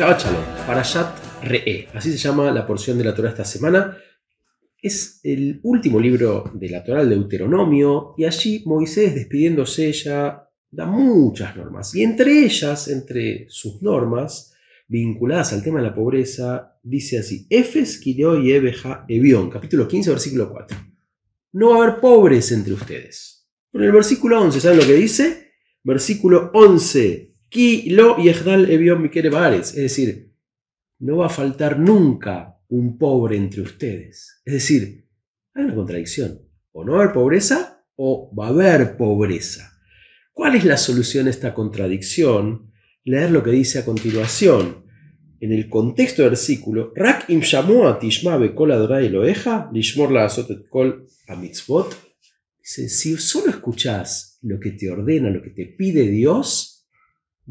para Parashat Re'e. Así se llama la porción de la Torah esta semana. Es el último libro de la Torah, el Deuteronomio, y allí Moisés, despidiéndose ella da muchas normas. Y entre ellas, entre sus normas, vinculadas al tema de la pobreza, dice así, Efes Kireo y Ebeja Evión, capítulo 15, versículo 4. No va a haber pobres entre ustedes. Pero en el versículo 11, ¿saben lo que dice? Versículo 11 es decir, no va a faltar nunca un pobre entre ustedes. Es decir, hay una contradicción. O no va haber pobreza o va a haber pobreza. ¿Cuál es la solución a esta contradicción? Leer lo que dice a continuación. En el contexto del versículo, Rak im tishma lishmor la azotet kol amitzvot. Dice, si solo escuchás lo que te ordena, lo que te pide Dios,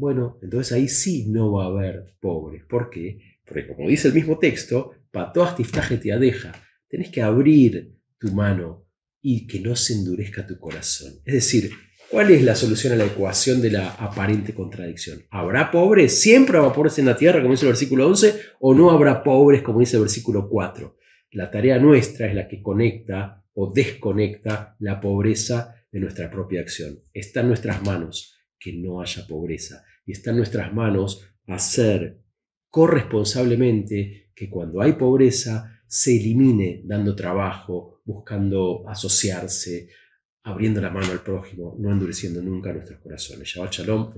bueno, entonces ahí sí no va a haber pobres. ¿Por qué? Porque como dice el mismo texto, todo tiftaje te adeja. Tenés que abrir tu mano y que no se endurezca tu corazón. Es decir, ¿cuál es la solución a la ecuación de la aparente contradicción? ¿Habrá pobres? ¿Siempre habrá pobres en la tierra, como dice el versículo 11? ¿O no habrá pobres, como dice el versículo 4? La tarea nuestra es la que conecta o desconecta la pobreza de nuestra propia acción. Está en nuestras manos que no haya pobreza y está en nuestras manos hacer corresponsablemente que cuando hay pobreza se elimine dando trabajo, buscando asociarse, abriendo la mano al prójimo, no endureciendo nunca nuestros corazones. Shabbat Shalom,